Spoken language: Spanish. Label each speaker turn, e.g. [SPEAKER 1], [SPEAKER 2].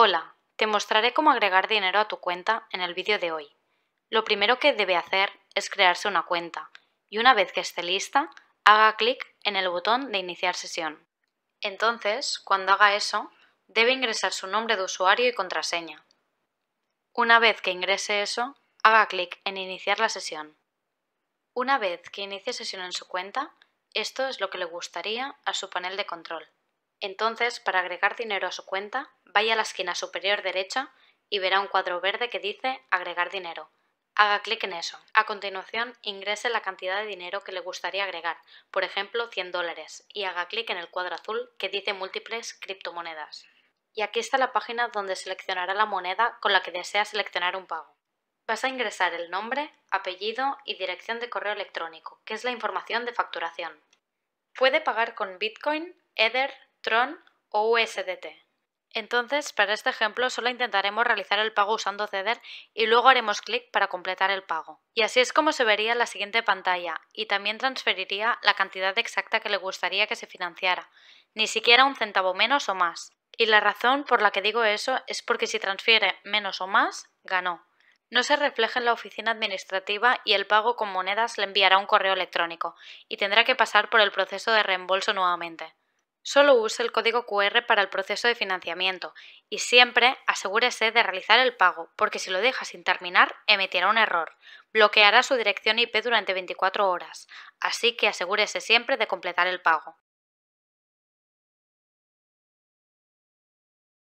[SPEAKER 1] Hola, te mostraré cómo agregar dinero a tu cuenta en el vídeo de hoy. Lo primero que debe hacer es crearse una cuenta y una vez que esté lista, haga clic en el botón de iniciar sesión. Entonces, cuando haga eso, debe ingresar su nombre de usuario y contraseña. Una vez que ingrese eso, haga clic en iniciar la sesión. Una vez que inicie sesión en su cuenta, esto es lo que le gustaría a su panel de control. Entonces, para agregar dinero a su cuenta, vaya a la esquina superior derecha y verá un cuadro verde que dice Agregar dinero.
[SPEAKER 2] Haga clic en eso.
[SPEAKER 1] A continuación, ingrese la cantidad de dinero que le gustaría agregar, por ejemplo 100 dólares, y haga clic en el cuadro azul que dice múltiples criptomonedas. Y aquí está la página donde seleccionará la moneda con la que desea seleccionar un pago. Vas a ingresar el nombre, apellido y dirección de correo electrónico, que es la información de facturación. Puede pagar con Bitcoin, Ether, Tron o USDT. Entonces, para este ejemplo, solo intentaremos realizar el pago usando ceder y luego haremos clic para completar el pago. Y así es como se vería la siguiente pantalla y también transferiría la cantidad exacta que le gustaría que se financiara, ni siquiera un centavo menos o más. Y la razón por la que digo eso es porque si transfiere menos o más, ganó. No se refleja en la oficina administrativa y el pago con monedas le enviará un correo electrónico y tendrá que pasar por el proceso de reembolso nuevamente. Solo use el código QR para el proceso de financiamiento y siempre asegúrese de realizar el pago, porque si lo deja sin terminar, emitirá un error. Bloqueará su dirección IP durante 24 horas, así que asegúrese siempre de completar el pago.